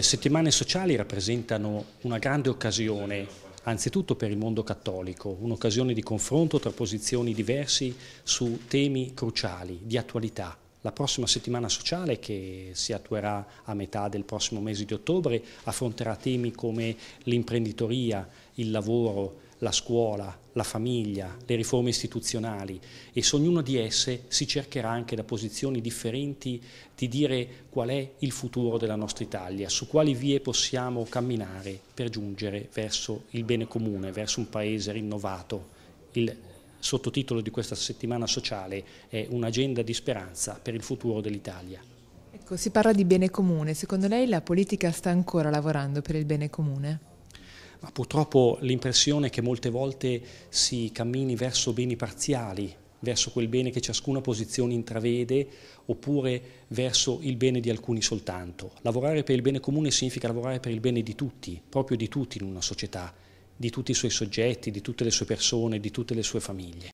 Le settimane sociali rappresentano una grande occasione, anzitutto per il mondo cattolico, un'occasione di confronto tra posizioni diverse su temi cruciali, di attualità. La prossima settimana sociale, che si attuerà a metà del prossimo mese di ottobre, affronterà temi come l'imprenditoria, il lavoro, la scuola, la famiglia, le riforme istituzionali e su ognuna di esse si cercherà anche da posizioni differenti di dire qual è il futuro della nostra Italia, su quali vie possiamo camminare per giungere verso il bene comune, verso un paese rinnovato. Il sottotitolo di questa settimana sociale è un'agenda di speranza per il futuro dell'Italia. Ecco, si parla di bene comune, secondo lei la politica sta ancora lavorando per il bene comune? ma purtroppo l'impressione è che molte volte si cammini verso beni parziali, verso quel bene che ciascuna posizione intravede oppure verso il bene di alcuni soltanto. Lavorare per il bene comune significa lavorare per il bene di tutti, proprio di tutti in una società, di tutti i suoi soggetti, di tutte le sue persone, di tutte le sue famiglie.